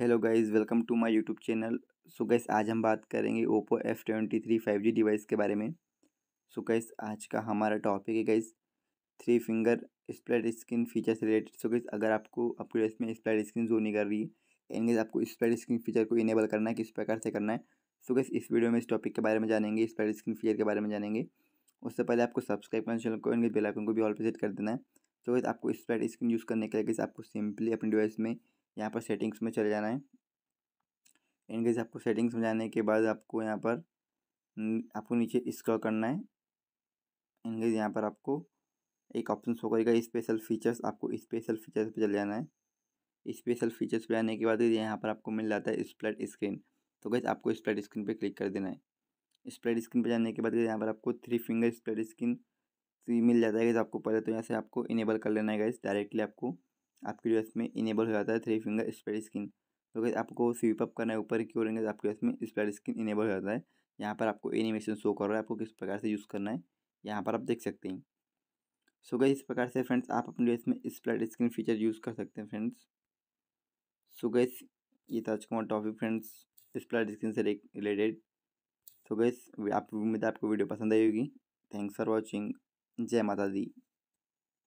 hello guys welcome to my YouTube channel so guys आज हम बात करेंगे Oppo F twenty three five G device के बारे में सो so गाइस आज का हमारा टॉपिक है guys three finger split screen feature से रिलेटेड सो गाइस अगर आपको आपके डिवाइस में स्प्लेट स्क्रीन जो नहीं कर रही है एंड गाइस आपको स्प्लेट स्क्रीन फीचर को इनेबल करना है किस प्रकार से करना है सो so गाइस इस वीडियो में इस टॉपिक के बारे में जानेंगे स्प्लेट स्क्रीन फीचर के बारे में जानेंगे उससे पहले आपको सब्सक्राइब करना चैनल को एंड बेलाइकन को भी ऑल पर सेट कर देना है सो गैस गाइस आपको स्प्लेट स्क्रीन यूज़ करने के लिए गाइस आपको सिंपली अपने डिवाइस में यहाँ पर सेटिंग्स में चले जाना है इनकेस आपको सेटिंग्स में जाने के बाद आपको यहाँ पर हम्म, आपको नीचे स्क्रॉल करना है इनकेस यहाँ पर आपको एक ऑप्शन शो करेगा स्पेशल फीचर्स आपको स्पेशल फीचर्स पे चले जाना है स्पेशल फीचर्स पे आने के बाद यहाँ पर आपको मिल जाता है स्प्लिट स्क्रीन तो गैस आपको स्प्लिट स्क्रीन पे क्लिक कर देना है स्प्लिट स्क्रीन पे जाने के बाद यहाँ पर आपको थ्री फिंगर स्प्लिट स्क्रीन मिल जाता है गैस आपको पहले तो यहाँ से आपको इनेबल कर लेना है गैस डायरेक्टली आपको आपकी जो में इनेबल हो जाता है थ्री फिंगर स्प्रेड स्क्रीन तो अगर आपको स्वीप अप करना है ऊपर की ओर तो आपके इसमें में स्प्रेड स्क्रीन इनेबल हो जाता है यहाँ पर आपको एनिमेशन शो कर रहा है आपको किस प्रकार से यूज़ करना है यहाँ पर आप देख सकते हैं सो गई इस प्रकार से फ्रेंड्स आप अपने इसमें में स्क्रीन फीचर यूज़ कर सकते हैं फ्रेंड्स सो गई ये था आज का टॉपिक फ्रेंड्स स्प्लिट स्क्रीन से रिलेटेड सो गई आप उम्मीद आपको वीडियो पसंद आई होगी थैंक्स फॉर वॉचिंग जय माता दी